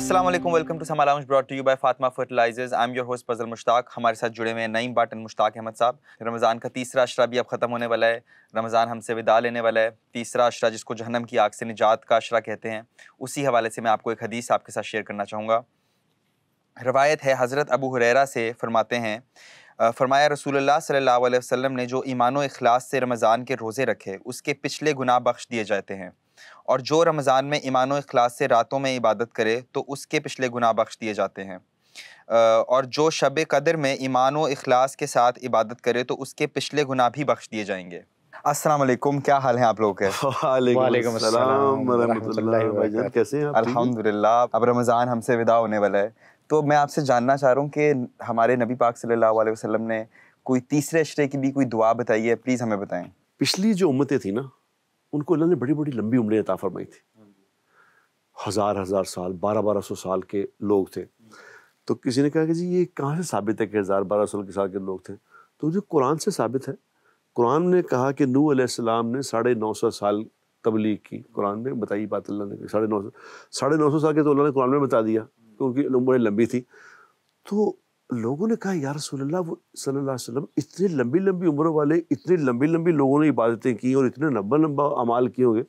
Aslam welcome to Samaa lounge brought to you by Fatima fertilizers I am your host Fazal Mushtaq हमारे साथ जुड़े हुए हैं नईम बाटन मुश्ताक अहमद साहब रमज़ान का तीसरा अशरा भी अब ख़त्म होने वाला है रमज़ान हमसे विदा लेने वाला है तीसरा अशरा जिसको जहनम की आग से निजात का अशरा कहते हैं उसी हवाले से मैं आपको एक हदीस आपके साथ शेयर करना चाहूँगा रवायत है हज़रत अबू हुररा से फरमाते हैं फरमाया रसूलुल्लाह सल्लल्लाहु अलैहि वसल्लम ने जो ईमान व अखलास से रमज़ान के रोज़े रखे उसके पिछले गुनाह बख्श दिए जाते हैं और जो रमज़ान में ईमान अखलास से रातों में इबादत करे तो उसके पिछले गुनाह बख्श दिए जाते हैं और जो शब कदर में ईमान अखलास के साथ इबादत करे तो उसके पिछले गुनाह भी बख्श दिए जाएंगे असलम क्या हाल है आप लोगों के अलहमदिल्ला अब रमज़ान हमसे विदा होने वाला है तो मैं आपसे जानना चाह रहा हूँ कि हमारे नबी पाक सल्लल्लाहु अलैहि वसल्लम ने कोई तीसरे अशरे की भी कोई दुआ बताई है प्लीज़ हमें बताएं पिछली जो उम्मतें थी ना उनको अल्लाह ने बड़ी बड़ी लंबी उम्र अता फरमाई थी हाँ हज़ार हज़ार साल बारह बारह सौ साल के लोग थे तो किसी ने कहा कि जी ये कहाँ से साबित है कि हज़ार बारह सौ के साल के लोग थे तो जो कुरान से साबित है कुरान ने कहा कि नू आसमाम ने साढ़े नौ सौ साल तबलीग की कुरान में बताई बात अल्लाह ने साढ़े नौ सौ साढ़े नौ सौ साल के तो अल्लाह ने कुरान में बता दिया क्योंकि उनकी उम्र लंबी थी तो लोगों ने कहा यार रसोल्ला वो वसल्लम इतनी लंबी लंबी उम्र वाले इतनी लंबी लंबी लोगों ने इबादतें की और इतने लंबा लंबा अमाल किए होंगे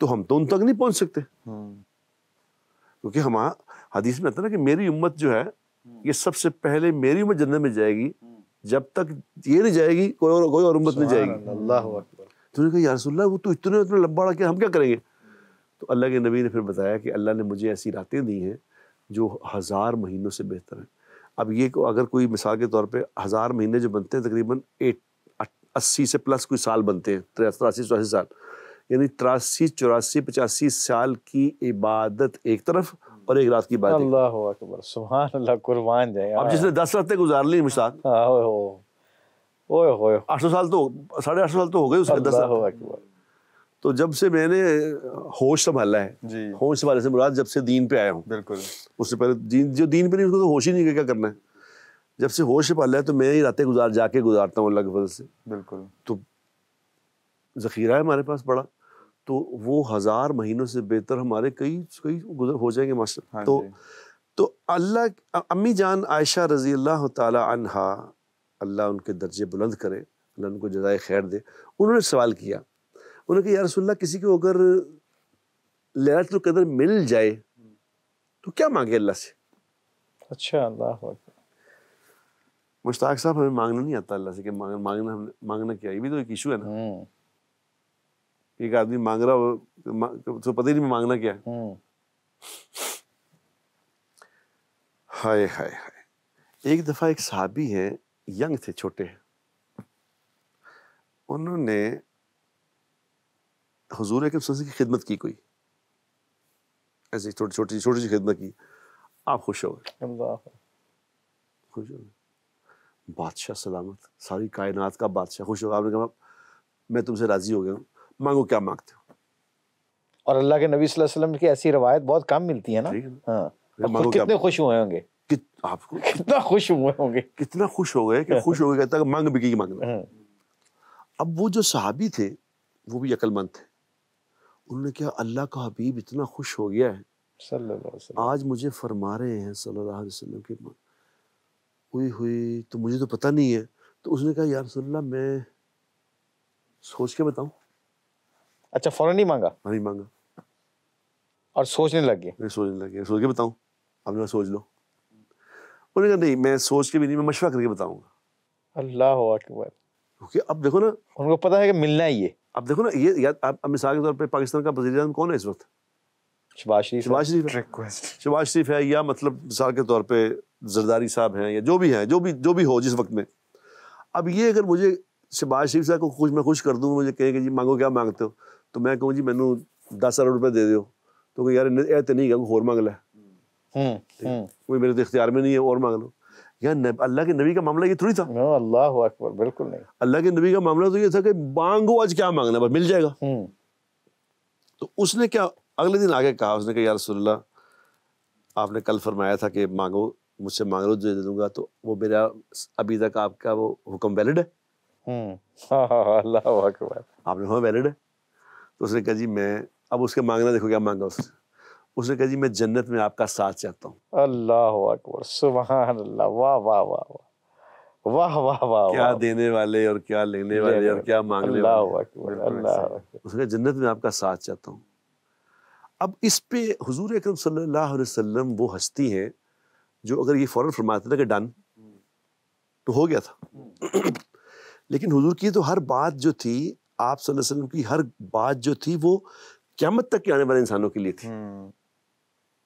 तो हम तो उन तक नहीं पहुंच सकते हम्म। क्योंकि हम हाँ, हदीस में आता ना कि मेरी उम्मत जो है हम्म। ये सबसे पहले मेरी उम्मत जन्नत में जाएगी हम्म। जब तक ये नहीं जाएगी कोई और कोई और उम्मत नहीं जाएगी अल्लाह तुमने तो कहा यारसोल्ला वो तो इतने इतना लंबा अड़ा हम क्या करेंगे तो अल्लाह के नबी ने फिर बताया कि अल्लाह ने मुझे ऐसी रातें दी हैं जो हज़ार महीनों से बेहतर हैं अब ये को अगर कोई मिसाल के तौर पे हज़ार महीने जो बनते हैं तकरीबन एट अस्सी से प्लस कोई साल बनते हैं तिरासी चौरासी साल यानी तिरासी चौरासी पचासी साल की इबादत एक तरफ और एक रात की अब जिसने दस रातें गुजार ली मिसाल हाँ, आठ सौ साल तो साढ़े आठ सौ साल तो हो गए उसके दस तो जब से मैंने होश संभाला है जी होश संभाले से मुराद जब से दीन पे आया हूँ बिल्कुल उससे पहले दीन जो दीन पे नहीं उसको तो होश ही नहीं क्या करना है जब से होश संभाला है तो मैं ही रातें गुजार जाके गुजारता हूँ फजल से बिल्कुल तो जखीरा है हमारे पास बड़ा तो वो हज़ार महीनों से बेहतर हमारे कई कई गुजर हो जाएंगे मास्टर हाँ तो तो अल्लाह अम्मी जान आयशा रजी अल्लाह तहा अल्लाह उनके दर्जे बुलंद करे अल्लाह उनको जजाय खैर दे उन्होंने सवाल किया उन्होंने कहा यारसोल्ला किसी को अगर लैलातुल कदर मिल जाए तो क्या मांगे अल्लाह से अच्छा अल्लाह मुश्ताक साहब हमें मांगना नहीं आता अल्लाह से कि मांगना मांगना मांगना क्या ये भी तो एक इशू है ना हम्म। एक आदमी मांग रहा हो तो पता ही नहीं मांगना क्या हम्म। हाय हाय हाय एक दफा एक साहबी है यंग थे छोटे उन्होंने हजूर एक की खिदमत की कोई ऐसी छोटी छोटी छोटी सी खिदमत की आप खुश हो गए खुश हो गए बादशाह सलामत सारी कायनात का बादशाह खुश होगा आपने कहा मैं तुमसे राज़ी हो गया हूँ मांगो क्या मांगते हो और अल्लाह के नबी वसल्लम की ऐसी रवायत बहुत कम मिलती है ना हाँ तो कितने खुश हुए होंगे कित, आपको कितना खुश हुए होंगे कितना खुश हो गए कि खुश हो गए कहता मांग भी की मांगना हाँ। अब वो जो सहाबी थे वो भी अक्लमंद थे उन्होंने कहा अल्लाह का हबीब इतना खुश हो गया है आज मुझे फरमा रहे हैं सल्लल्लाहु अलैहि वसल्लम के हुई हुई तो मुझे तो पता नहीं है तो उसने कहा यार सल्ला मैं सोच के बताऊं अच्छा फौरन नहीं मांगा हाँ, नहीं मांगा और सोचने लग गए सोचने लग गया सोच के बताऊं आप आपने सोच लो उन्होंने कहा नहीं मैं सोच के भी नहीं मैं मशवरा करके बताऊंगा अल्लाह अकबर क्योंकि अब देखो ना उनको पता है कि मिलना ही है अब देखो ना ये या आप मिसाल के तौर पर पाकिस्तान का वजी अजम कौन है इस वक्त शबाज शरीफ शबाज शरीफ शबाज शरीफ है या मतलब मिसाल के तौर पर जरदारी साहब हैं या जो भी हैं जो भी जो भी हो जिस वक्त में अब ये अगर मुझे शबाज शरीफ साहब को खुश मैं खुश कर दूँ मुझे कहें कि जी मांगो क्या मांगते हो तो मैं कहूँ जी मैंने दस हज़ार रुपये दे दो तो यार ए तो नहीं क्या होर मांग ला हम्म, हम्म। कोई मेरे तो इख्तियार में नहीं है और मांग लो या अल्लाह के नबी का मामला ये थोड़ी था नो अल्लाह अकबर बिल्कुल नहीं अल्लाह के नबी का मामला तो ये था कि मांगो आज क्या मांगना बस मिल जाएगा हम्म। तो उसने क्या अगले दिन आगे कहा उसने कहा यार रसोल्ला आपने कल फरमाया था कि मांगो मुझसे मांग लो दे दूंगा तो वो मेरा अभी तक आपका वो हुक्म वैलिड है हम्म। अल्लाह आपने हुआ वैलिड है तो उसने कहा जी मैं अब उसके मांगना देखो क्या मांगा उससे उसने कहा जी मैं जन्नत में आपका साथ चाहता हूँ अल्लाह अकबर सुबह अल्लाह वाह वाह वाह वाह वाह वाह वाह क्या देने वाले और क्या लेने वाले और क्या मांगने वाले अल्लाह उसने जन्नत में आपका साथ चाहता हूँ अब इस पे हजूर अक्रम सल्लाम वो हस्ती हैं जो अगर ये फौरन फरमाते ना कि डन तो हो गया था लेकिन हुजूर की तो हर बात जो थी आप सल्लल्लाहु अलैहि वसल्लम की हर बात जो थी वो क्यामत तक के आने वाले इंसानों के लिए थी हम्म।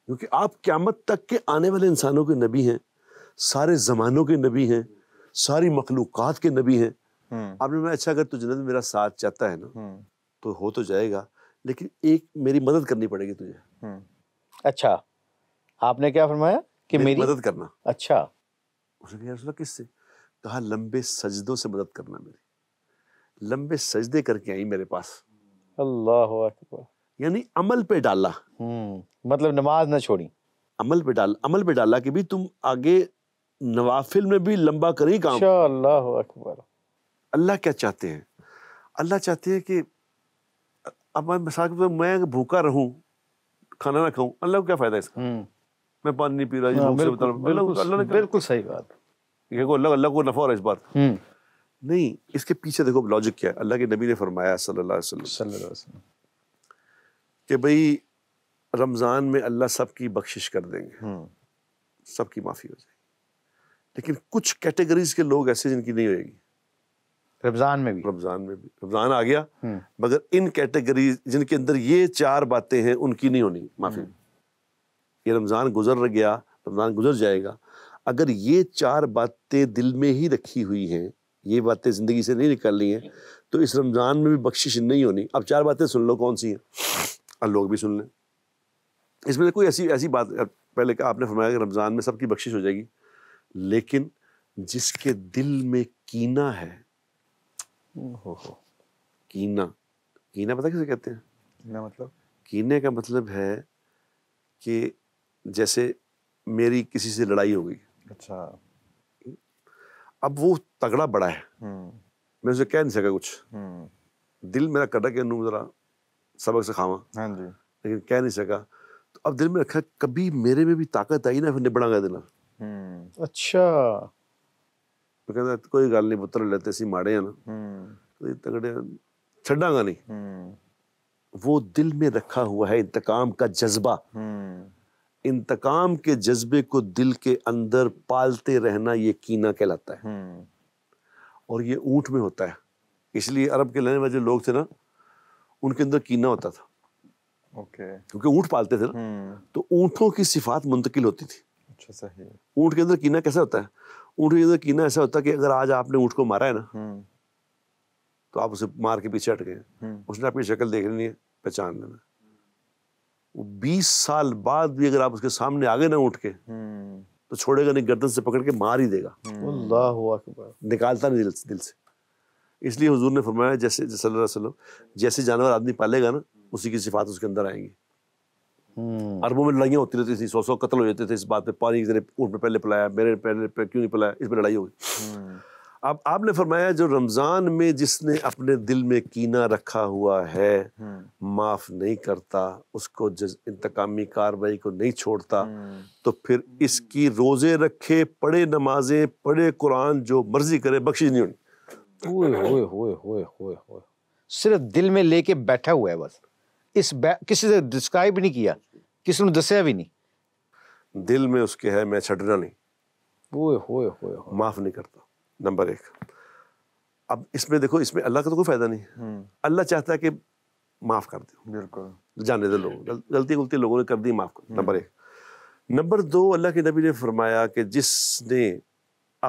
क्योंकि आप क्यामत तक के आने वाले इंसानों के नबी हैं सारे ज़मानों के नबी हैं सारी मखलूक के नबी हैं हम्म। आपने मैं अच्छा अगर तो जन्नत मेरा साथ चाहता है ना हम्म। तो हो तो जाएगा लेकिन एक मेरी मदद करनी पड़ेगी तुझे हम्म। अच्छा आपने क्या फरमाया कि मेरी मदद करना अच्छा उसने कहा किससे कहा लंबे सजदों से मदद करना मेरी लंबे सजदे करके आई मेरे पास अल्लाह यानी अमल पे डाला मतलब नमाज ना छोड़ी अमल पे डाल अमल पे डाला कि भी तुम आगे नवाफिल में भी लंबा करी काम अल्लाह अकबर अल्लाह क्या चाहते हैं अल्लाह चाहते हैं कि अब मैं मिसाल के मैं भूखा रहूं खाना ना खाऊं अल्लाह को क्या फ़ायदा इसका हम्म। मैं पानी नहीं पी रहा हाँ, अल्लाह ने बिल्कुल सही बात देखो अल्लाह अल्लाह को नफा हो रहा इस बात हम्म। नहीं इसके पीछे देखो लॉजिक क्या है अल्लाह के नबी ने फरमाया सल्लल्लाहु अलैहि वसल्लम कि भाई रमज़ान में अल्लाह सब की बख्शिश कर देंगे हम्म। सब की माफ़ी हो जाएगी लेकिन कुछ कैटेगरीज के लोग ऐसे जिनकी नहीं होगी रमज़ान में भी रमज़ान में भी रमज़ान आ गया हम्म। मगर इन कैटेगरी जिनके अंदर ये चार बातें हैं उनकी नहीं होनी माफ़ी हम्म। ये रमज़ान गुजर गया रमज़ान गुजर जाएगा अगर ये चार बातें दिल में ही रखी हुई हैं ये बातें ज़िंदगी से नहीं निकल रही हैं तो इस रमज़ान में भी बख्शिश नहीं होनी अब चार बातें सुन लो कौन सी हैं और लोग भी सुन लें इसमें कोई ऐसी ऐसी बात पहले का आपने फरमाया कि रमज़ान में सबकी बख्शिश हो जाएगी लेकिन जिसके दिल में कीना है कीना कीना पता किसे कहते हैं कीना मतलब कीने का मतलब है कि जैसे मेरी किसी से लड़ाई हो गई अच्छा अब वो तगड़ा बड़ा है हम्म। मैं उसे कह नहीं सका कुछ हम्म। दिल मेरा कर रहा कि जरा सबक से खावा हाँ जी लेकिन कह नहीं सका अब दिल में रखा कभी मेरे में भी ताकत आई ना फिर गया देना हम्म। अच्छा मैं कहता कोई गल नहीं पुत्र लेते सी माड़े हैं ना हम्म। तो तगड़े छड़ांगा नहीं हम्म। वो दिल में रखा हुआ है इंतकाम का जज्बा इंतकाम के जज्बे को दिल के अंदर पालते रहना ये कीना कहलाता है और ये ऊंट में होता है इसलिए अरब के लेने वाले जो लोग थे ना उनके अंदर कीना होता था ओके क्योंकि ऊंट पालते थे ना हम्म। तो ऊँटों की सिफात मुंतकिल होती थी अच्छा सही ऊँट के अंदर कीना कैसा होता है ऊँट के अंदर कीना ऐसा होता है कि अगर आज आपने ऊँट को मारा है ना हम्म। तो आप उसे मार के पीछे हट गए हम्म। उसने आपकी शक्ल देख लेनी है पहचान लेना वो बीस साल बाद भी अगर आप उसके सामने आगे ना उठ के तो छोड़ेगा नहीं गर्दन से पकड़ के मार ही देगा निकालता नहीं दिल से दिल से इसलिए हुजूर ने फरमाया जैसे जैसे जानवर आदमी पालेगा ना उसी की सिफात उसके अंदर आएंगी हम्म। अरबों में लड़ाइयाँ होती रहती थी सौ सौ कत्ल हो जाते थे इस बात पे पानी की ऊँट में पहले पिलाया मेरे पहले पे क्यों नहीं पिलाया इसमें लड़ाई हो हम्म। अब आपने फरमाया जो रमज़ान में जिसने अपने दिल में कीना रखा हुआ है हम्म। माफ़ नहीं करता उसको इंतकामी कार्रवाई को नहीं छोड़ता तो फिर इसकी रोज़े रखे पढ़े नमाजें पढ़े कुरान जो मर्जी करे बख्शी नहीं होनी सिर्फ दिल में लेके बैठा हुआ है बस इस किसी से डिस्क्राइब नहीं किया किसी ने दसया भी नहीं दिल में उसके है मैं छड़ना नहीं ओए होए होए माफ नहीं करता नंबर एक अब इसमें देखो इसमें अल्लाह का तो कोई फायदा नहीं हम्म। अल्लाह चाहता है कि माफ कर दो बिल्कुल जाने दो लोग गलती गलती लोगों ने कर दी माफ कर हम्म। नंबर एक नंबर दो अल्लाह के नबी ने फरमाया कि जिसने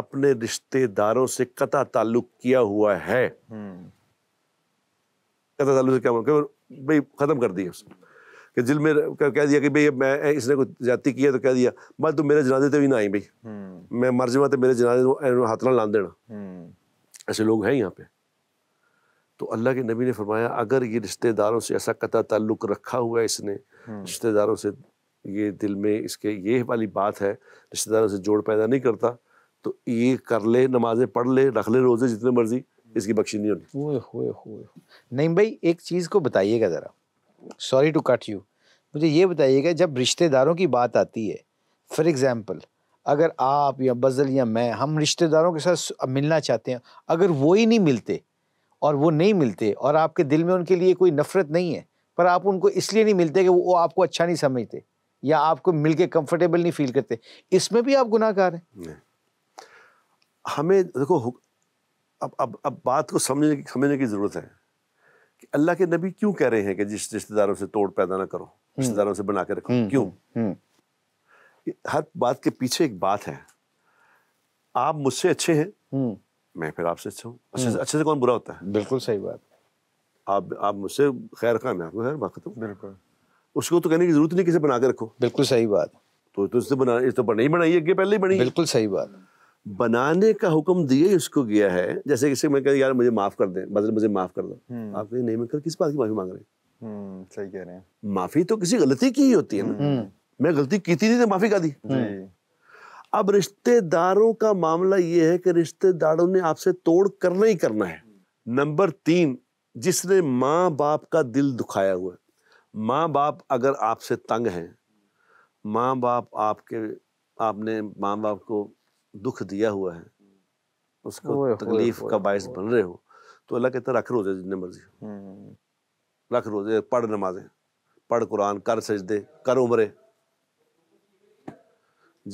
अपने रिश्तेदारों से कता ताल्लुक किया हुआ है हम्म। कता ताल्लुक से क्या भाई ख़त्म कर दिया उसको कि जिल में कह दिया कि भाई मैं इसने कोई ज्यादा किया तो कह दिया मैं तू मेरे जनाजे तो भी ना आई भाई हम्म। मैं मर जावा तो मेरे जनाजे हाथ ना ला देना हम्म। ऐसे लोग हैं यहाँ पे तो अल्लाह के नबी ने फरमाया अगर ये रिश्तेदारों से ऐसा कता ताल्लुक रखा हुआ है इसने हम्म। रिश्तेदारों से ये दिल में इसके ये वाली बात है रिश्तेदारों से जोड़ पैदा नहीं करता तो ये कर ले नमाजें पढ़ ले रख ले रोज़े जितने मर्जी इसकी बख्शी नहीं होनी ओए होए नहीं भाई एक चीज़ को बताइएगा ज़रा सॉरी टू कट यू मुझे ये बताइएगा जब रिश्तेदारों की बात आती है फॉर एग्ज़ाम्पल अगर आप या बजल या मैं हम रिश्तेदारों के साथ मिलना चाहते हैं अगर वो ही नहीं मिलते और वो नहीं मिलते और आपके दिल में उनके लिए कोई नफरत नहीं है पर आप उनको इसलिए नहीं मिलते कि वो आपको अच्छा नहीं समझते या आपको मिलके कंफर्टेबल नहीं फील करते इसमें भी आप गुनाहगार हैं हमें देखो अब अब अब बात को समझने समझने की ज़रूरत है कि अल्लाह के नबी क्यों कह रहे हैं कि जिस रिश्तेदारों से तोड़ पैदा ना करो हम्म। रिश्तेदारों से बना के रखो हम्म, क्यों हम्म, हर बात के पीछे एक बात है आप मुझसे अच्छे हैं मैं फिर आपसे अच्छा हूँ अच्छे से अच्छे से कौन बुरा होता है बिल्कुल सही बात आप आप मुझसे खैर खा मैं आपको खैर बात बिल्कुल उसको तो कहने की जरूरत नहीं किसे बना के रखो बिल्कुल सही बात तो तो इससे बना इस तो बनाई बनाई है पहले ही बनी बिल्कुल सही बात बनाने का हुक्म दिए ही उसको गया है जैसे किसी मैं कह यार मुझे माफ कर दें बदल मुझे माफ कर दो हम्म। आप कहीं नहीं मैं किस बात की माफी मांग रहे हैं हम्म, सही कह रहे हैं माफी तो किसी गलती की ही होती है ना हम्म। मैं गलती की थी नहीं तो माफी का दी अब रिश्तेदारों का मामला ये है कि रिश्तेदारों ने आपसे तोड़ करना ही करना है नंबर तीन जिसने माँ बाप का दिल दुखाया हुआ माँ बाप अगर आपसे तंग हैं माँ बाप आपके आपने माँ बाप को दुख दिया हुआ है उसको तकलीफ का बायस बन रहे हो तो अल्लाह कहता रख रोजे जितने मर्जी हम्म, हम्म, हम्म। रख रोजे पढ़ नमाजें पढ़ कुरान कर सजदे कर उमरे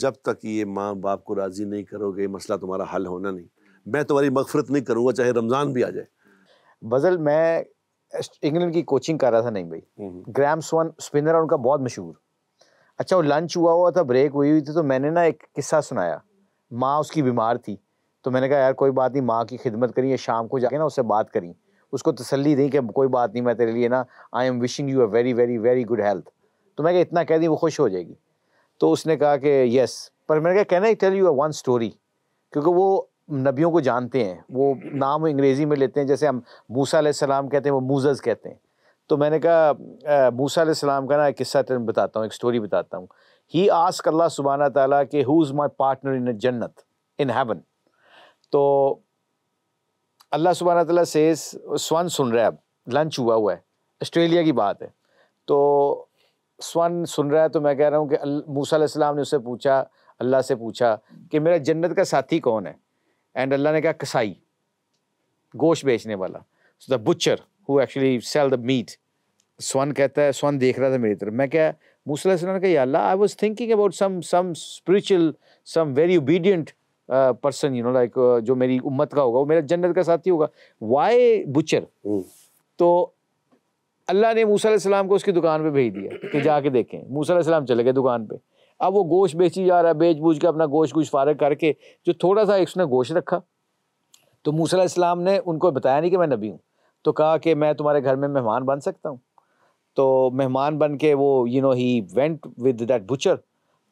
जब तक ये माँ बाप को राजी नहीं करोगे मसला तुम्हारा हल होना नहीं मैं तुम्हारी मगफरत नहीं करूँगा चाहे रमज़ान भी आ जाए बजल मैं इंग्लैंड की कोचिंग कर रहा था नहीं भाई ग्राम स्वन स्पिनर उनका बहुत मशहूर अच्छा वो लंच हुआ हुआ था ब्रेक हुई हुई थी तो मैंने ना एक किस्सा सुनाया माँ उसकी बीमार थी तो मैंने कहा यार कोई बात नहीं माँ की खिदमत करी या शाम को जाके ना उससे बात करी उसको तसली दी कि कोई बात नहीं मैं तेरे लिए ना I am wishing you a very very very good health तो मैं कहा इतना कह दी वो खुश हो जाएगी तो उसने कहा कि यस पर मैंने कहा कहना I tell you a one story क्योंकि वो नबियों को जानते हैं वो नाम अंग्रेज़ी में लेते हैं जैसे हम मूसा सलाम कहते हैं वो मूज़ कहते हैं तो मैंने कहा मूसा सलाम का ना एक किस्सा बताता हूँ एक स्टोरी बताता हूँ ही आस्क अल्लाह सुबहाना ताला के who is my partner in जन्नत इन हेवन तो अल्लाह सुबहाना ताला से स्वन सुन रहा है अब लंच हुआ हुआ है ऑस्ट्रेलिया की बात है तो स्वन सुन रहा है तो मैं कह रहा हूँ कि मूसा ने उससे पूछा अल्लाह से पूछा कि मेरा जन्नत का साथी कौन है एंड अल्लाह ने कहा कसाई गोश बेचने वाला the butcher who actually sell the meat स्वन कहता है स्वन देख रहा था मेरी तरफ मैं क्या मूसा said, Ya Allah, I was thinking about some some some some very obedient uh, person, you know, like uh, जो मेरी उम्मत का होगा वो मेरा जन्नत का साथी होगा वाई बुचर hmm. तो अल्लाह ने मूसा सलाम को उसकी दुकान पे भेज दिया कि जाके देखें मूसा सलाम चले गए दुकान पे अब वो गोश्त बेची जा रहा है बेच बूझ के अपना गोश्त कुछ फारग करके जो थोड़ा सा उसने गोश्त रखा तो मूसा सलाम ने उनको बताया नहीं कि मैं नबी हूँ तो कहा कि मैं तुम्हारे घर में मेहमान बन सकता हूँ तो मेहमान बन के वो you know he went with that butcher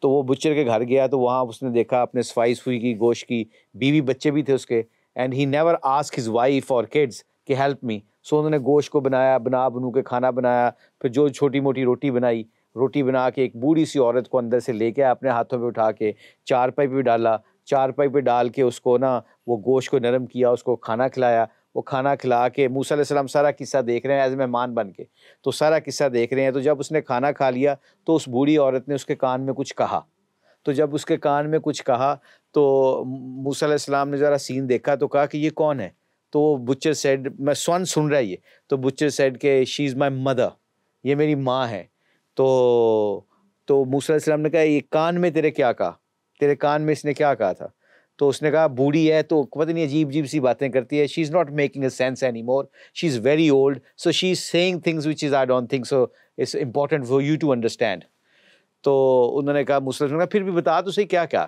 तो वो बुचर के घर गया तो वहाँ उसने देखा अपने सफाई हुई की गोश की बीवी बच्चे भी थे उसके and he never ask his wife और किड्स कि हेल्प मी सो उन्होंने गोश को बनाया बना बनू के खाना बनाया फिर जो छोटी मोटी रोटी बनाई रोटी बना के एक बूढ़ी सी औरत को अंदर से लेके अपने हाथों पे उठा के चार पाई पे डाला चार पाई पे डाल के उसको ना वो गोश को नरम किया उसको खाना खिलाया वो खाना खिला के मूसा सलाम सारा किस्सा देख रहे हैं एज मेहमान बन के तो सारा किस्सा देख रहे हैं तो जब उसने खाना खा लिया तो उस बूढ़ी औरत ने उसके कान में कुछ कहा तो जब उसके कान में कुछ कहा तो मूसा सलाम ने ज़रा सीन देखा तो कहा कि ये कौन है तो बुच्चर सेड मैं सन सुन रहा है ये तो बुच्चर सेड के शी इज़ माई मदर ये मेरी माँ है तो तो मूसा ने कहा ये कान में तेरे क्या कहा तेरे कान में इसने क्या कहा था तो उसने कहा बूढ़ी है तो पता नहीं अजीब अजीब सी बातें करती है she is not making a sense any more she is very old so she is saying things which is I don't think so it's important for you to understand तो उन्होंने कहा मुस्लिम ने कहा फिर भी बता तो सही क्या क्या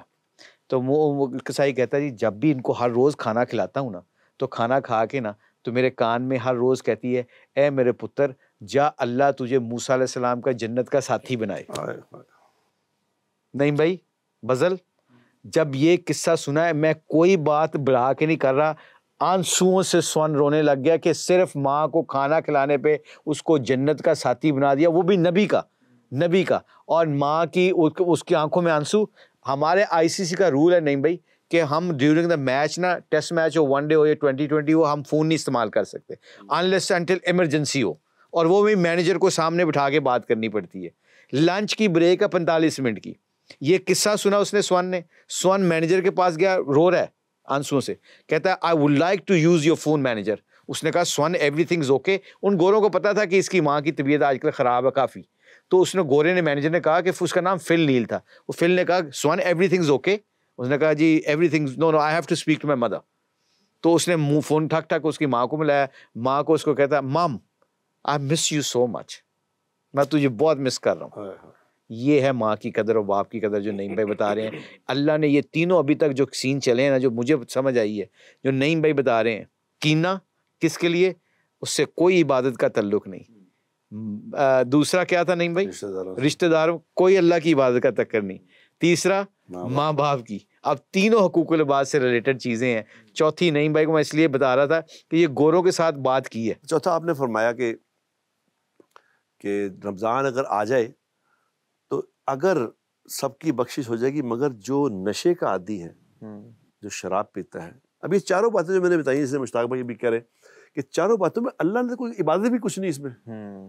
तो वो कसाई कहता है जी जब भी इनको हर रोज़ खाना खिलाता हूँ ना तो खाना खा के ना तो मेरे कान में हर रोज़ कहती है ए मेरे पुत्र जा अल्लाह तुझे मूसा सलाम का जन्नत का साथी बनाए नहीं भाई बजल जब ये किस्सा सुना है मैं कोई बात बढ़ा के नहीं कर रहा आंसुओं से स्वन रोने लग गया कि सिर्फ माँ को खाना खिलाने पे उसको जन्नत का साथी बना दिया वो भी नबी का नबी का और माँ की उसकी आंखों में आंसू हमारे आईसीसी का रूल है नहीं भाई कि हम ड्यूरिंग द मैच ना टेस्ट मैच हो वन डे हो या ट्वेंटी ट्वेंटी हो हम फ़ोन नहीं इस्तेमाल कर सकते अनलेस अनटिल इमरजेंसी हो और वो भी मैनेजर को सामने बिठा के बात करनी पड़ती है लंच की ब्रेक है पैंतालीस मिनट की ये किस्सा सुना उसने स्वान ने स्वान मैनेजर के पास गया रो रहा है आंसुओं से कहता है I would like to use your phone manager उसने कहा स्वान एवरीथिंग ओके उन गोरों को पता था कि इसकी माँ की तबीयत आजकल ख़राब है काफ़ी तो उसने गोरे ने मैनेजर ने कहा कि उसका नाम फिल नील था वो फिल ने कहा स्वान थिंग ओके उसने कहा जी everything no no I have to speak to my mother तो उसने मुंह फ़ोन ठक ठक उसकी माँ को मिलाया माँ को उसको कहता mum I miss you so much मैं तुझे बहुत मिस कर रहा हूँ ये है माँ की कदर और बाप की कदर जो नईम भाई बता रहे हैं अल्लाह ने ये तीनों अभी तक जो सीन चले हैं ना जो मुझे समझ आई है जो नईम भाई बता रहे हैं कीना किसके लिए उससे कोई इबादत का तल्लुक नहीं आ, दूसरा क्या था नईम भाई रिश्तेदारों कोई अल्लाह की इबादत का तकर नहीं तीसरा माँ बाप की अब तीनों हकूक बात से रिलेटेड चीज़ें हैं चौथी नईम भाई को मैं इसलिए बता रहा था कि ये गोरों के साथ बात की है चौथा आपने फरमाया कि कि रमज़ान अगर आ जाए अगर सबकी बख्शिश हो जाएगी मगर जो नशे का आदि है हम्म। जो शराब पीता है अब ये चारों बातें जो मैंने बताई जैसे मुश्ताक भाई भी कह रहे कि चारों बातों में अल्लाह ने तो कोई इबादत भी कुछ नहीं इसमें हम्म।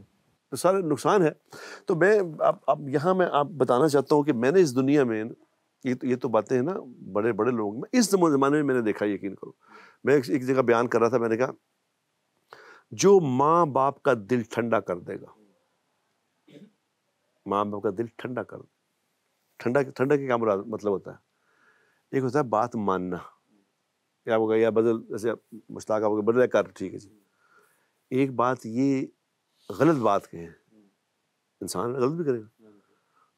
तो सारे नुकसान है तो मैं अब अब यहाँ मैं आप बताना चाहता हूँ कि मैंने इस दुनिया में ये तो ये तो बातें हैं ना बड़े बड़े लोग में इस ज़माने में मैंने देखा यकीन करो मैं एक जगह बयान कर रहा था मैंने कहा जो माँ बाप का दिल ठंडा कर देगा माँ बाप का दिल ठंडा कर ठंडा ठंडा के क्या मुराद मतलब होता है एक होता है बात मानना या वो या बदल जैसे मुश्ताक आप बदल कर ठीक है जी एक बात ये गलत बात कहे इंसान गलत भी करेगा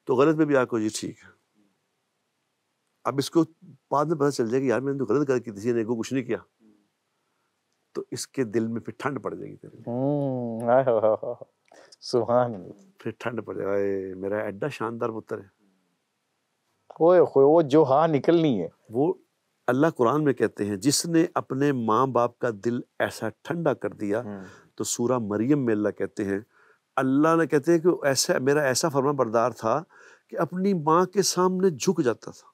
तो गलत में भी आपको जी ठीक है अब इसको बाद में पता चल जाएगी यार मैंने तो गलत कर किसी ने कुछ नहीं किया तो इसके दिल में फिर ठंड पड़ जाएगी तेरे हम्म। तो अल्लाह कहते हैं कि मेरा ऐसा फर्मा बरदार था कि अपनी माँ के सामने झुक जाता था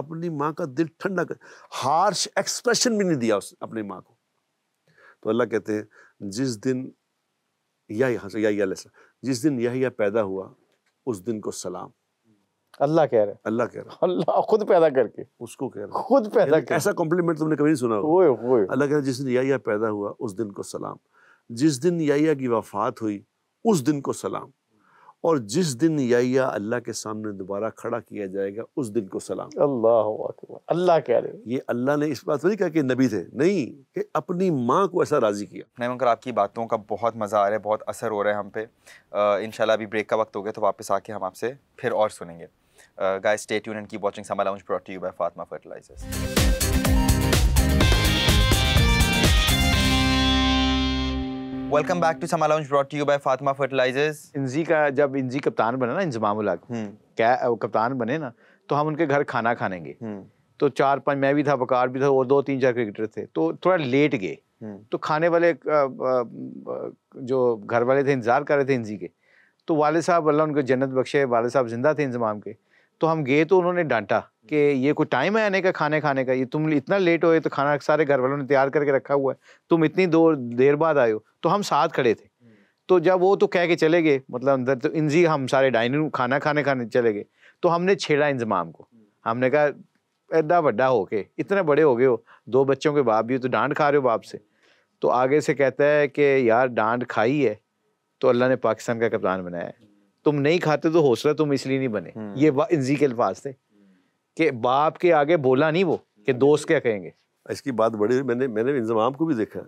अपनी माँ का दिल ठंडा कर हार्श एक्सप्रेशन भी नहीं दिया उसने अपनी माँ को तो अल्लाह कहते हैं जिस दिन या यहाँ से या जिस दिन पैदा हुआ उस दिन को सलाम अल्लाह कह रहे अल्लाह कह रहा अल्लाह खुद पैदा करके उसको कह रहा खुद पैदा कर ऐसा कॉम्प्लीमेंट तुमने कभी नहीं सुना अल्लाह कह रहा जिस दिन या पैदा हुआ उस दिन को सलाम जिस दिन यही की वफात हुई उस दिन को सलाम और जिस दिन या अल्लाह के सामने दोबारा खड़ा किया जाएगा उस दिन को सलाम अल्लाह अल्लाह कह रहे ये अल्लाह ने इस बात नहीं कहा कि नबी थे नहीं कि अपनी माँ को ऐसा राज़ी किया नहीं मंकर आपकी बातों का बहुत मज़ा आ रहा है बहुत असर हो रहा है हम पे इन अभी ब्रेक का वक्त हो गया तो वापस आके हम आपसे फिर और सुनेंगे गाय स्टेट यूनियन की वॉचिंग समाला lounge fertilizers welcome back to Samaa lounge brought you by Fatima fertilizers इंजी का जब इंजी कप्तान बना ना इंजमाम हम्म। क्या कप्तान बने ना तो हम उनके घर खाना खानेंगे हम्म। तो चार पांच मैं भी था बकार भी था और दो तीन चार क्रिकेटर थे तो थोड़ा लेट गए हम्म। तो खाने वाले जो घर वाले थे इंतज़ार कर रहे थे इंजी के तो वाले साहब अल्लाह उनको जन्नत बख्शे वाले साहब जिंदा थे इंजमाम के तो हम गए तो उन्होंने डांटा कि ये कोई टाइम है आने का खाने खाने का ये तुम इतना लेट हो तो खाना सारे घर वालों ने तैयार करके रखा हुआ है तुम इतनी दूर देर बाद आयो तो हम साथ खड़े थे तो जब वो तो कह के चले गए मतलब अंदर तो इन हम सारे डाइनिंग खाना खाने खाने चले गए तो हमने छेड़ा इंजमाम को हमने कहा एदा बड़ा हो के इतने बड़े हो गए हो दो बच्चों के बाप भी हो तो डांड खा रहे हो बाप से तो आगे से कहता है कि यार डांड खाई है तो अल्लाह ने पाकिस्तान का कप्तान बनाया है तुम नहीं खाते तो हौसला तुम इसलिए नहीं बने हम्म। ये इंजी के अल्फाज थे कि बाप के आगे बोला नहीं वो कि दोस्त क्या कहेंगे इसकी बात बड़ी मैंने मैंने इंजमाम को भी देखा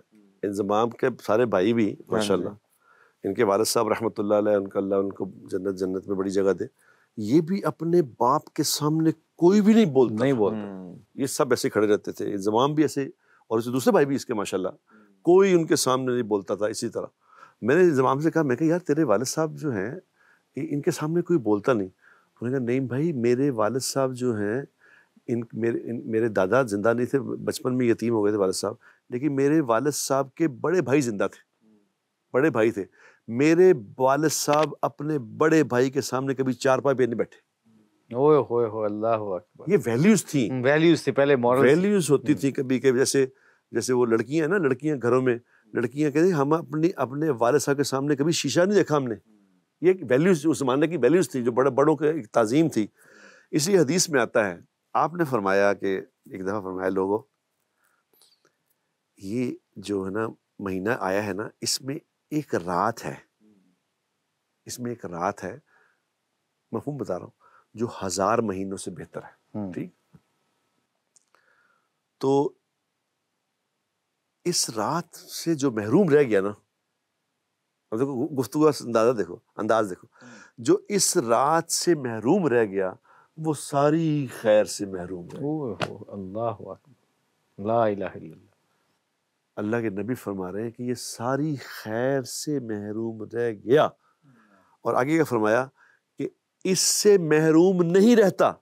इंजमाम के सारे भाई भी हाँ माशाल्लाह इनके वाल साहब रहमत उनका अल्लाह उनको जन्नत जन्नत में बड़ी जगह दे ये भी अपने बाप के सामने कोई भी नहीं बोलता नहीं बोलता ये सब ऐसे खड़े रहते थे इंजमाम भी ऐसे और उसे दूसरे भाई भी इसके माशाल्लाह हम्म। कोई उनके सामने नहीं बोलता था इसी तरह मैंने इंजमाम से कहा मैं कहा यार तेरे वाल साहब जो हैं इनके सामने कोई बोलता नहीं उन्होंने कहा नहीं भाई मेरे वालद साहब जो हैं इन मेरे इन, मेरे दादा जिंदा नहीं थे बचपन में यतीम हो गए थे वालद साहब लेकिन मेरे वालद साहब के बड़े भाई जिंदा थे बड़े भाई थे मेरे वालद साहब अपने बड़े भाई के सामने कभी चार पाई पे नहीं बैठे ओए होए हो अल्लाह ये वैल्यूज थी हम्म, वैल्यूज थी पहले मॉरल वैल्यूज होती हम्म। थी कभी कभी जैसे जैसे वो लड़कियां ना लड़कियां घरों में लड़कियां कहती हम अपनी अपने वालद साहब के सामने कभी शीशा नहीं देखा हमने ये वैल्यूज उस ज़माने की वैल्यूज़ थी जो बड़े बड़ों के एक तज़ीम थी इसी हदीस में आता है आपने फरमाया कि एक दफ़ा फरमाया लोगो ये जो है ना महीना आया है ना इसमें एक रात है इसमें एक रात है मैं खूब बता रहा हूँ जो हज़ार महीनों से बेहतर है ठीक तो इस रात से जो महरूम रह गया ना अब देखो गुफ्तु अंदाजा देखो अंदाज देखो हम्म। जो इस रात से महरूम रह गया वो सारी खैर से महरूम ला अल्लाह के नबी फरमा रहे हैं कि ये सारी खैर से महरूम रह गया हम्म। और आगे का फरमाया कि इससे महरूम नहीं रहता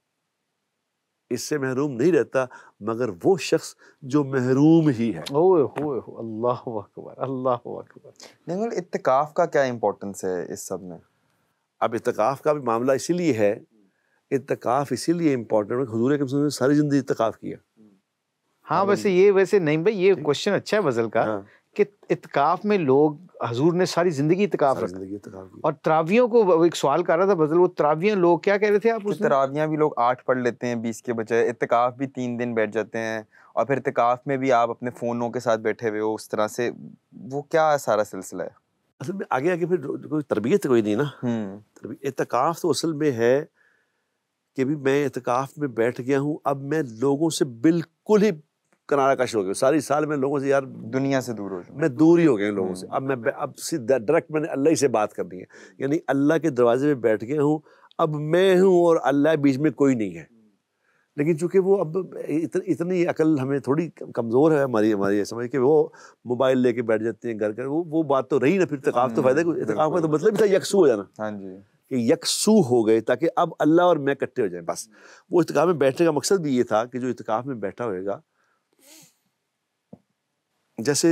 इससे महरूम नहीं रहता मगर वो शख्स जो महरूम ही है ओए होए हो अल्लाह अकबर अल्लाह अकबर निगल इत्तकाफ का क्या इम्पोर्टेंस है इस सब में अब इत्तकाफ का भी मामला इसीलिए है इत्तकाफ इसीलिए इम्पोर्टेंट है हुजूर अकरम ने सारी ज़िंदगी इत्तकाफ किया हाँ वैसे ये वैसे नहीं भाई ये क्वेश्चन अच्छा है बजल का हाँ। कि इतकाफ में लोग हजूर ने सारी जिंदगी इतकाफ रखा और त्रावियों को एक सवाल कर रहा था बदल वो त्रावियाँ लोग क्या कह रहे थे आप उस त्रावियाँ भी लोग आठ पढ़ लेते हैं बीस के बजाय इतकाफ भी तीन दिन बैठ जाते हैं और फिर इतकाफ में भी आप अपने फ़ोनों के साथ बैठे हुए हो उस तरह से वो क्या सारा सिलसिला है असल में आगे आगे फिर कोई तरबियत कोई नहीं ना हम्म। इतकाफ तो असल में है कि भी मैं इतकाफ में बैठ गया हूँ अब मैं लोगों से बिल्कुल ही कनाडा कश हो गया सारी साल में लोगों से यार दुनिया से दूर हो गया मैं दूर ही हो गया लोगों हम्म। से अब मैं अब सीधा डायरेक्ट मैंने अल्लाह ही से बात करनी है यानी अल्लाह के दरवाजे में बैठ गया हूँ अब मैं हूँ और अल्लाह बीच में कोई नहीं है लेकिन चूंकि वो अब इतन, इतनी अकल हमें थोड़ी कमज़ोर है हमारी हमारी समझ के वो मोबाइल लेके बैठ जाते हैं घर घर वो वो बात तो रही ना फिर तकाफ तो फ़ायदा हम्म, इतकाफ का तो मतलब था यकसू हो जाना हाँ जी कि यकसू हो गए ताकि अब अल्लाह और मैं इकट्ठे हो जाएं बस वो इतकाफ़ में बैठने का मकसद भी ये था कि जो इतकाफ़ में बैठा होएगा जैसे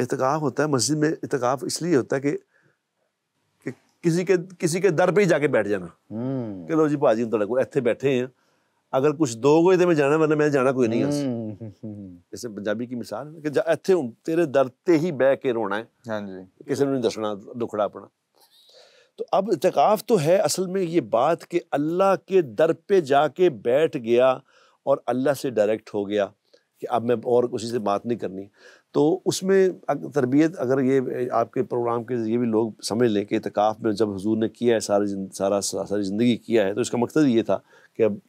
इतकाफ होता है मस्जिद में इतकाफ इसलिए होता है कि, कि किसी के किसी के दर पे ही जाके बैठ जाना हम्म। कि लो जी भाजी तो को इतने बैठे हैं अगर कुछ दो गए तो मैं जाना वरना मैं जाना कोई नहीं हम्म। जैसे पंजाबी की मिसाल है कि इतने तेरे दर ते ही बह के रोना है हाँ जी किसी ने दसना दुखड़ा अपना तो अब इतकाफ तो है असल में ये बात कि अल्लाह के दर पे जाके बैठ गया और अल्लाह से डायरेक्ट हो गया कि अब मैं और किसी से बात नहीं करनी तो उसमें तरबियत अगर ये आपके प्रोग्राम के ये भी लोग समझ लें कि इतकाफ़ में जब हजूर ने किया है सारी सारा सारी ज़िंदगी किया है तो इसका मकसद ये था कि अब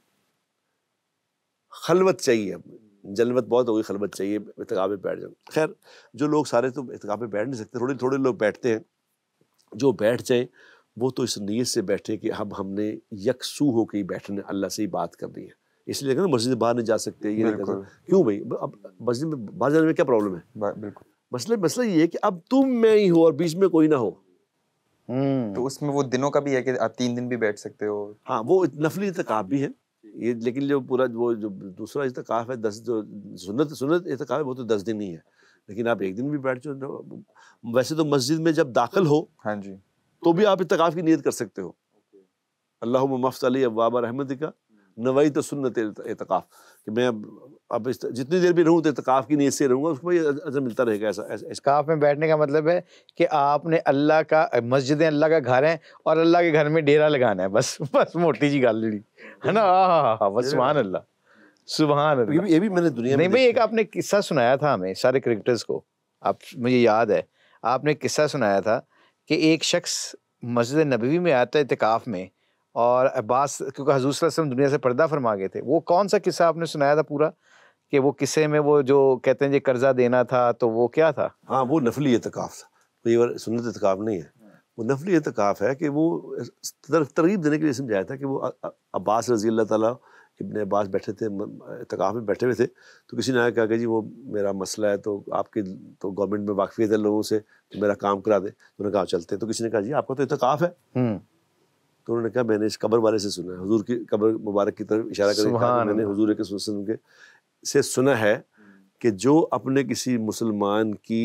खलवत चाहिए अब जलवत बहुत होगी खलबत चाहिए इतका में बैठ जाऊँ खैर जो लोग सारे तो इतका पे बैठ नहीं सकते थोड़े थोड़े लोग बैठते हैं जो बैठ जाए वो तो इस नीयत से बैठे कि अब हमने यकसू होकर बैठने अल्लाह से ही बात करनी है इसलिए ना मस्जिद में बाहर नहीं जा सकते ये नहीं कर क्यों भाई अब मस्जिद में बाहर जाने में क्या प्रॉब्लम है मसला मसला ये है कि अब तुम मैं ही हो और बीच में कोई ना हो हम्म। तो उसमें वो दिनों का भी है कि आप तीन दिन भी बैठ सकते हो हाँ वो नफली इतकाफ भी है ये लेकिन जो पूरा वो जो दूसरा इतकाफ है दस जो सुनत सुनत इतकाफ है वो तो दस दिन ही है लेकिन आप एक दिन भी बैठ जाओ वैसे तो मस्जिद में जब दाखिल हो हाँ जी तो भी आप इतकाफ की नीयत कर सकते हो अल्लाह मफ्त अली अब्बाबा रहमत का नवाई तो सुनत एतकाफ़ कि मैं अब अब इस जितनी देर भी रहूँ तो एतकाफ़ की नीयत से रहूँगा उसको भी अजर मिलता रहेगा ऐसा एतकाफ़ में बैठने का मतलब है कि आपने अल्लाह का मस्जिदें अल्लाह का घर है और अल्लाह के घर में डेरा लगाना है बस बस मोटी जी गल है ना हाँ हाँ हाँ बस सुबहान अल्लाह सुबहान ये भी ये भी मैंने दुनिया नहीं भाई एक आपने किस्सा सुनाया था हमें सारे क्रिकेटर्स को आप मुझे याद है आपने किस्सा सुनाया था कि एक शख्स मस्जिद नबी में आता है इतकाफ़ में और अब्बास क्योंकि हजूर वसम दुनिया से पर्दा फरमा गए थे वो कौन सा किस्सा आपने सुनाया था पूरा कि वो किस्से में वो जो कहते हैं जी कर्जा देना था तो वो क्या था हाँ वो नफली एतकाफ़ था तो ये सुनत एतकाफ़ नहीं है वो नफली एतकाफ़ है कि वो तरगीब देने के लिए समझाया था कि वो अब्बास रजी अल्लाह ताली इबन अब्बास बैठे थे तकाफ़ में बैठे हुए थे तो किसी ने आया कहा कि जी वो मेरा मसला है तो आपकी तो गवर्नमेंट में वाकफियत है लोगों से तो मेरा काम करा दे तो उन्होंने कहा चलते तो किसी ने कहा जी आपका तो इतकाफ़ है तो उन्होंने कहा मैंने इस कबर वाले से सुना है हजूर की कबर मुबारक की तरफ इशारा कर मैंने हजूर के सुन के से सुना है कि जो अपने किसी मुसलमान की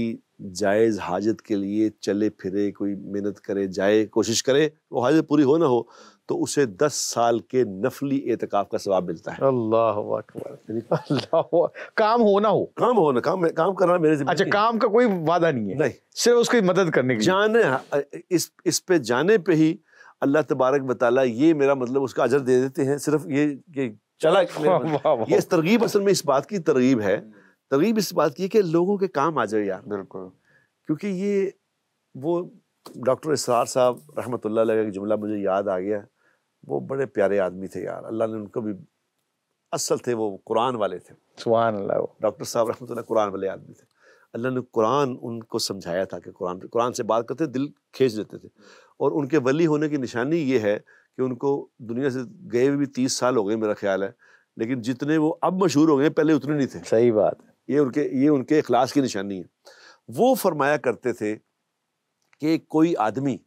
जायज़ हाजत के लिए चले फिरे कोई मेहनत करे जाए कोशिश करे वो हाजत पूरी हो ना हो तो उसे दस साल के नफली एहतिकाफ का सवाब मिलता है अल्लाह अल्लाह काम हो ना हो काम हो ना काम काम करना मेरे अच्छा काम का कोई वादा नहीं है नहीं सिर्फ उसकी मदद करने की जाने इस इस पे जाने पे ही अल्लाह तबारक बताला ये मेरा मतलब उसका अजर दे देते हैं सिर्फ ये कि चला ये इस तरगीब असल में इस बात की तरगीब है तरगीब इस बात की कि लोगों के काम आ जाए यार बिल्कुल क्योंकि ये वो डॉक्टर इसरार साहब रहमत कि जुमला मुझे याद आ गया वो बड़े प्यारे आदमी थे यार अल्लाह ने उनको भी असल थे वो कुरान वाले थे डॉक्टर साहब रहमत कुरान वाले आदमी थे अल्लाह ने कुरान उनको समझाया था कि कुरान कुरान से बात करते दिल खींच देते थे और उनके वली होने की निशानी ये है कि उनको दुनिया से गए भी तीस साल हो गए मेरा ख्याल है लेकिन जितने वो अब मशहूर हो गए पहले उतने नहीं थे सही बात ये उनके ये उनके अखलास की निशानी है वो फरमाया करते थे कि कोई आदमी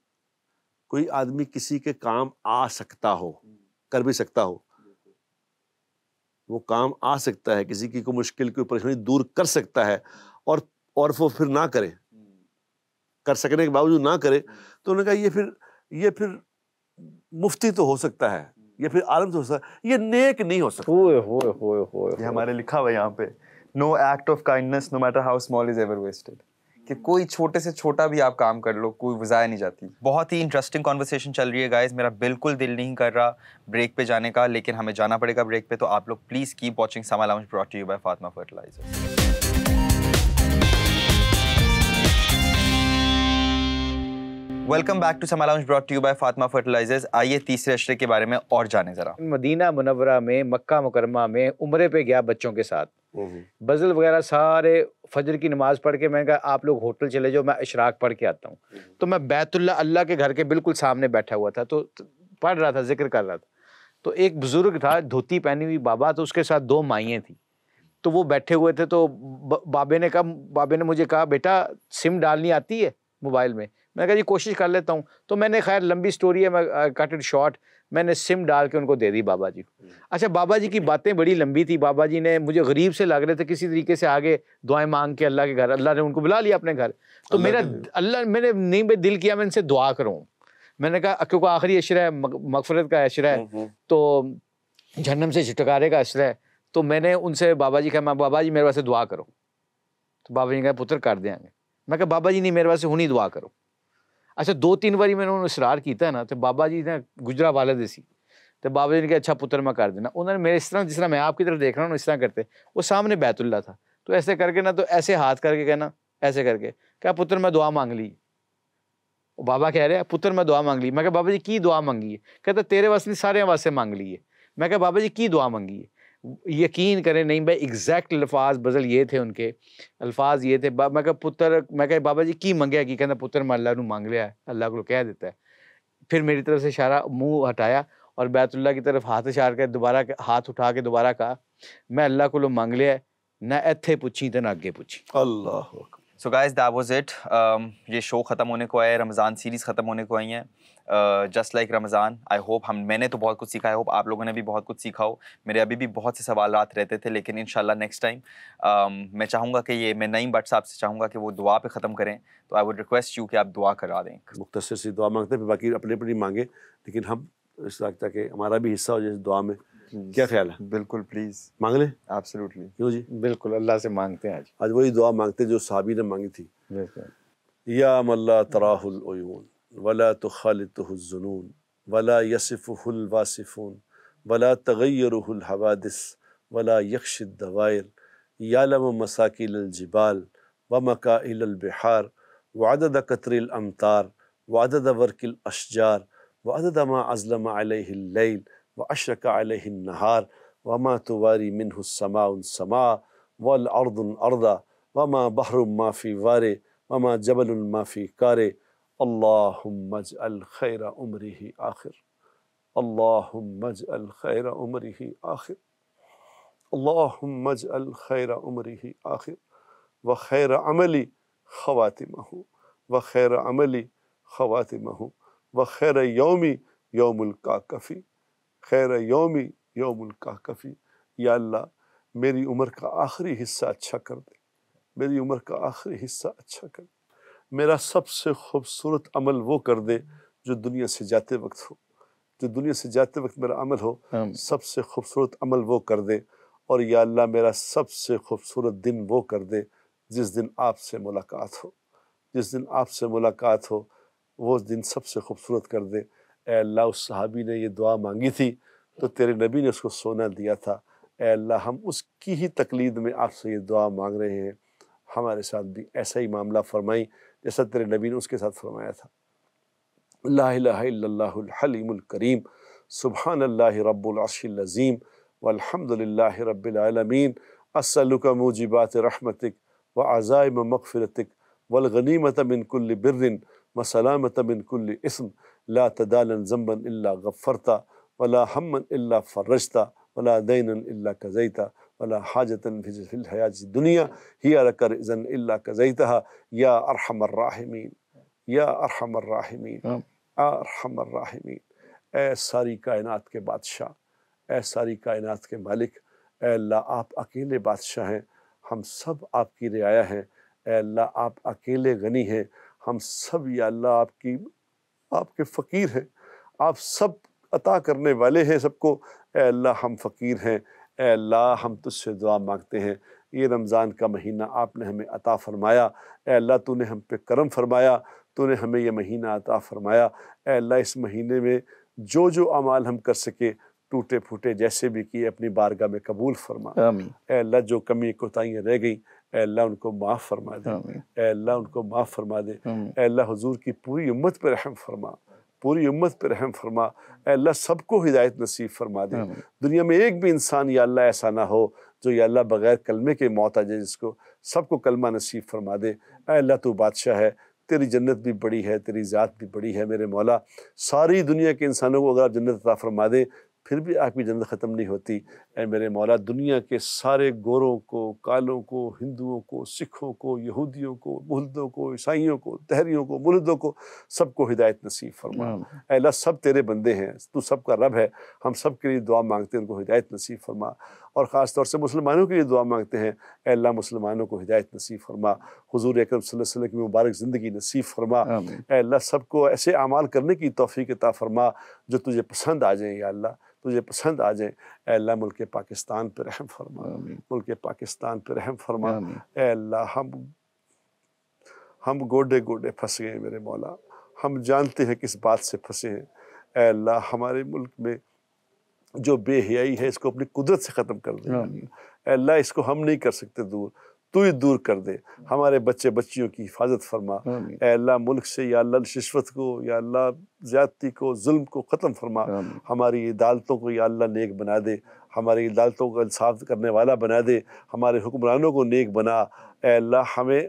कोई आदमी किसी के काम आ सकता हो कर भी सकता हो वो काम आ सकता है किसी की को मुश्किल कोई परेशानी दूर कर सकता है और और वो फिर ना करे हम्म। कर सकने के बावजूद ना करे तो उन्होंने कहा ये फिर ये फिर मुफ्ती तो हो सकता है ये फिर आलम तो हो सकता है ये नेक नहीं हो सकता होए होए होए होए ये हमारे लिखा हुआ यहाँ पे no act of kindness no matter how small is ever wasted कि कोई छोटे से छोटा भी आप काम कर लो कोई वजाया नहीं जाती बहुत ही इंटरेस्टिंग कॉन्वर्सेशन चल रही है गाइज मेरा बिल्कुल दिल नहीं कर रहा ब्रेक पे जाने का लेकिन हमें जाना पड़ेगा ब्रेक पे तो आप लोग please keep watching Samaa lounge brought you by Fatima fertilizer welcome back to Samaa lounge brought you by Fatima fertilizers आइए तीसरे अशरे के बारे में और जाने ज़रा मदीना मुनवरा में मक्का मुकरमा में उम्र पे गया बच्चों के साथ बजल वगैरह सारे फजर की नमाज़ पढ़ के मैंने कहा आप लोग होटल चले जाओ मैं इशराक पढ़ के आता हूँ तो मैं बैतुल्ला अल्लाह के घर के बिल्कुल सामने बैठा हुआ था तो पढ़ रहा था जिक्र कर रहा था तो एक बुज़ुर्ग था धोती पहनी हुई बाबा तो उसके साथ दो माइए थी तो वो बैठे हुए थे तो बाबे ने कहा बाबे ने मुझे कहा बेटा सिम डालनी आती है मोबाइल में मैंने कहा जी कोशिश कर लेता हूँ तो मैंने खैर लंबी स्टोरी है मैं कट इट शॉर्ट मैंने सिम डाल के उनको दे दी बाबा जी को हम्म। अच्छा बाबा जी की बातें बड़ी लंबी थी बाबा जी ने मुझे गरीब से लग रहे थे किसी तरीके से आगे दुआएं मांग के अल्लाह के घर अल्लाह ने उनको बुला लिया अपने घर तो मेरा अल्लाह मैंने नहीं भाई दिल किया मैं इनसे दुआ करूँ मैंने कहा क्योंकि आखिरी अशर है मगफरत का अशर है हम्म, हम्म। तो जन्म से छुटकारे का अशर है तो मैंने उनसे बाबा जी कहा बाबा जी मेरे वास्ते दुआ करो तो बाबा जी ने कहा पुत्र कर देंगे मैं कहा बाबा जी नहीं मेरे वास्ते हूँ दुआ करो अच्छा दो तीन बारी मैंने उन्होंने इसरार किया ना तो बाबा जी ने गुजरा वाले देसी तो बाबा जी ने कहा अच्छा पुत्र मैं कर देना उन्होंने मेरे इस तरह जिस तरह मैं आपकी तरफ देख रहा हूँ इस तरह करते वो सामने बैतुल्ला था तो ऐसे करके ना तो ऐसे हाथ करके कहना ऐसे करके क्या पुत्र मैं दुआ मांग ली बाबा कह रहे हैं पुत्र मैं दुआ मांग ली मैं कहा बाबा जी की दुआ मांगी है कहते तेरे वास्ते सारे वास्ते मांग ली है मैं कहा बाबा जी की दुआ मांगी है यकीन करें नहीं भाई एग्जैक्ट लफाज बजल ये थे उनके अल्फाज ये थे मैं कहा पुत्र मैं कह बाबा जी की मंगया की कहना पुत्र मैं अल्लाह मांग लिया अल्लाह को कह देता है फिर मेरी तरफ से इशारा मुंह हटाया और बैतुल्ला की तरफ हाथ इशार कर दोबारा हाथ उठा के दोबारा कहा मैं अल्लाह को मांग लिया ना इतें पुछी तो ना अगे पुछी Allah so guys that was it ये शो ख़त्म होने को है रमज़ान सीरीज़ ख़त्म होने को आई हैं just uh, like Ramzan I hope हम मैंने तो बहुत कुछ सीखा आई होप आप लोगों ने भी बहुत कुछ सीखा हो मेरे अभी भी बहुत से सवाल रात रहते थे लेकिन इन नेक्स्ट टाइम मैं चाहूँगा कि ये मैं नई बट साहब से चाहूँगा कि वो दुआ पे ख़त्म करें तो आई वुड रिक्वेस्ट यू कि आप दुआ करा दें मुख्तर सी दुआ मांगते हैं बाकी अपने अपनी मांगे लेकिन हम इस लगता कि हमारा भी हिस्सा हो जाए दुआ में प्लीज क्या ख्याल है बिल्कुल प्लीज मांग ले एब्सोल्युटली क्यों जी बिल्कुल अल्लाह से मांगते हैं आज आज वही दुआ मांगते जो साबी ने मांगी थी या मल्ला तराहुल उयून वला तुखालितुहु जुनून वला यसिफुहुल वासिफ़ून वला तगयरुहुल हवादिस वला यक्षिद दवायर यालम मसाकिल जिबाल व मकाइल अलबिहार वादद कतरिल अमतार वादद वर्किल अशजार वादद मा अज़लम अलैहिल लैल وأشرق عليه النهار وما تواري منه السماء السماء والأرض الأرض وما بحر ما في واري وما جبل ما في كاري اللهم اجعل خير أمره آخر اللهم اجعل خير أمره آخر اللهم اجعل خير أمره آخر وخير عملي خواتمه وخير عملي خواتمه وخير يومي يوم الكاكفي खैर योमी योम काफ़ी या अल्लाह मेरी उम्र का आखिरी हिस्सा अच्छा कर दे मेरी उम्र का आखिरी हिस्सा अच्छा कर दे मेरा सबसे खूबसूरत अमल वो कर दे जो दुनिया से जाते वक्त हो जो दुनिया से जाते वक्त मेरा अमल हो सबसे खूबसूरत अमल वो कर दे और या अल्लाह मेरा सबसे खूबसूरत दिन वो कर दे जिस दिन आपसे मुलाकात हो जिस दिन आपसे मुलाकात हो वो दिन सबसे खूबसूरत कर दे अल्लाह उस सहाबी ने ये दुआ मांगी थी तो तेरे नबी ने उसको सोना दिया था अल्लाह हम उसकी ही तकलीद में आपसे ये दुआ मांग रहे हैं हमारे साथ भी ऐसा ही मामला फरमाई जैसा तेरे नबी ने उसके साथ फरमाया था लाहलीमकरीम सुबहान अल्लाह रबालशीम वलहमदिल्ला रबालमीन असलुक मुजिबात रहमतिक व आज़ाम मगफ़रतिक वलगनीमत मिनकुल्ल बिर्रिन व सलामत मिनकुल्ल इसम ला तदालन जम्बन इल्ला गफ़रता वला हमन इल्ला फ़र्रजता वला दैन इल्ला कज़ैता वला हाजतन फिल हयाज दुनिया ही रकर जन इल्ला कज़ैतहा या अरहमर राहमीन या अरहमर राहमीन अरहमर राहमीन ए सारी कायनात के बादशाह ए सारी कायनात के मालिक ए अल्लाह आप अकेले बादशाह हैं हम सब आपकी रियाया हैं ए अल्लाह आप अकेले गनी हैं हम सब या अल्लाह आपकी आपके फ़कीर हैं आप सब अता करने वाले हैं सबको अल्लाह हम फ़कीर हैं अल्लाह हम तुझसे दुआ मांगते हैं ये रमज़ान का महीना आपने हमें अता फ़रमाया अल्लाह तूने हम पे करम फ़रमाया तूने हमें यह महीना अता फ़रमाया अल्लाह इस महीने में जो जो अमाल हम कर सके टूटे फूटे जैसे भी किए अपनी बारगाह में कबूल फरमा अल्लाह जो कमी कोताहियाँ रह गई अल्लाह उनको माफ़ फरमा दे अल्लाह उनको माफ़ फरमा दे अल्लाह हजूर की पूरी उम्मत पर रहम फरमा पूरी उम्मत पर रहम फरमा अल्लाह सबको हिदायत नसीब फरमा दे दुनिया में एक भी इंसान या अल्लाह ऐसा ना हो जो या अल्लाह बग़ैर कलमे के मौत आ जाए जिसको सबको कलमा नसीब फरमा दे अल्लाह तो बादशाह है तेरी जन्नत भी बड़ी है तेरी ज़ात भी बड़ी है मेरे मौला सारी दुनिया के इंसानों को अगर आप जन्नत अता फरमा दें फिर भी आपकी जन्नत ख़त्म नहीं होती ए मेरे मौला दुनिया के सारे गोरों को कालों को हिंदुओं को सिखों को यहूदियों को मुहदों को ईसाइयों को तहरीों को मुलदों को सबको हिदायत नसीब फरमा अल्लाह सब तेरे बंदे हैं तू सबका रब है हम सब के लिए दुआ मांगते हैं उनको हिदायत नसीब फरमा और ख़ास तौर से मुसलमानों के लिए दुआ मांगते हैं अल्लाह मुसलमानों को हिदायत नसीब फरमा हजूर अक्रम वसल्लम की मुबारक ज़िंदगी नसीब फरमा अल्लाह सबको ऐसे अमाल करने की तोफ़ी ता फरमा जो तुझे पसंद आ जाए या अल्लाह तुझे पसंद आ जाए अल्लाह मुल्क पाकिस्तान पर रहम फरमा मुल्क पाकिस्तान पर रहम फरमा अल्लाह हम हम गोडे गोडे फंस गए मेरे मौला हम जानते हैं किस बात से फंसे हैं अल्लाह हमारे मुल्क में जो बेहियाई है इसको अपनी कुदरत से ख़त्म कर दे हाँ। अल्लाह इसको हम नहीं कर सकते दूर तू ही दूर कर दे हमारे बच्चे बच्चियों की हिफाजत फरमा हाँ अल्लाह मुल्क से या अल्लाह रिश्वत को या अल्लाह ज़्यादती को जुल्म को ख़त्म फरमा हाँ हमारी अदालतों को या अल्लाह नेक बना दे हमारी अदालतों को इंसाफ करने वाला बना दे हमारे हुक्मरानों को नेक बना अल्लाह हमें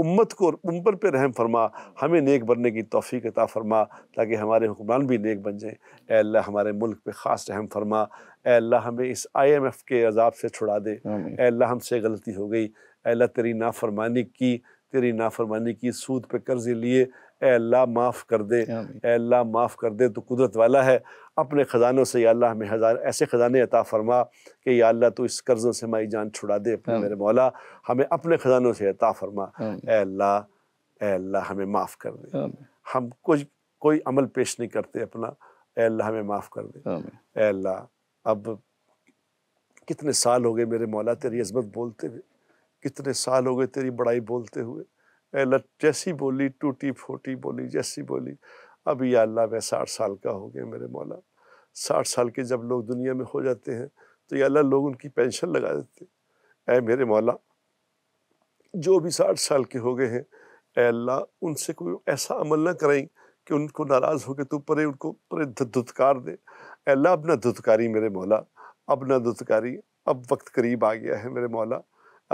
उम्मत को उम्मत पर रहम फरमा हमें नेक बनने की तोफ़ी अता फरमा ताकि हमारे हुक्मरान भी नेक बन जाएँ अल्लाह हमारे मुल्क पर ख़ास रहम फरमा अल्लाह हमें इस आई एम एफ़ के अजाब से छुड़ा दे अल्लाह हमसे गलती हो गई अल्लाह तेरी नाफरमानी की तेरी नाफरमानी की सूद पे कर्ज़े लिए अल्लाह माफ़ कर दे अल्लाह माफ़ कर दे तो कुदरत वाला है अपने ख़जानों से या अल्लाह हमें हज़ार ऐसे ख़जाने अता फरमा कि या अल्लाह तो इस कर्ज़ों से हमारी जान छुड़ा दे हाँ। मेरे मौला हमें अपने ख़जानों से अता फरमा हाँ। अल्लाह अल्लाह हमें माफ़ कर दे हाँ। हम कुछ कोई अमल पेश नहीं करते अपना अल्लाह हमें माफ़ कर दे अल्लाह अब कितने साल हो गए मेरे मौला तेरी अजमत बोलते हुए कितने साल हो गए तेरी बड़ाई बोलते हुए अल्लाह जैसी बोली टूटी फूटी बोली जैसी बोली अभी अल्लाह मैं साठ साल का हो गया मेरे मौला साठ साल के जब लोग दुनिया में हो जाते हैं तो ये अल्लाह लोग उनकी पेंशन लगा देते हैं ऐ मेरे मौला जो भी साठ साल के हो गए हैं ए अल्लाह उनसे कोई ऐसा अमल ना कराएं कि उनको नाराज़ होकर तू परे उनको परे धुतकार दे अल्लाह अब ना धुतकारी मेरे मौला अब ना धुतकारी अब वक्त करीब आ गया है मेरे मौला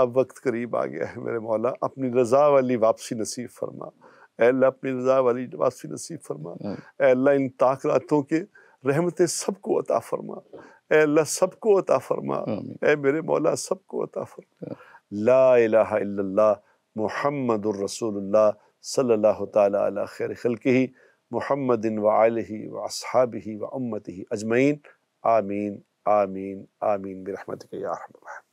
अब वक्त करीब आ गया है मेरे मौला अपनी रज़ा वाली वापसी नसीब फरमा अल्लाह अपनी रज़ा वाली वापसी नसीब फरमा हाँ। अल्लाह इन ताक रातों के रहमत सबको अता फरमा ए अल्लाह सबको अता फरमा ए मेरे मौला सबको अता फरमा ला इलाहा इल्लल्लाह मुहम्मदुर रसूलुल्लाह सल्लल्लाहु ताला अला खैर खल्किही मुहम्मदिन व आलिही व अस्हाबिही व उम्मतिही अजमैन आमीन आमीन आमीन बिरहमतिक या रहमान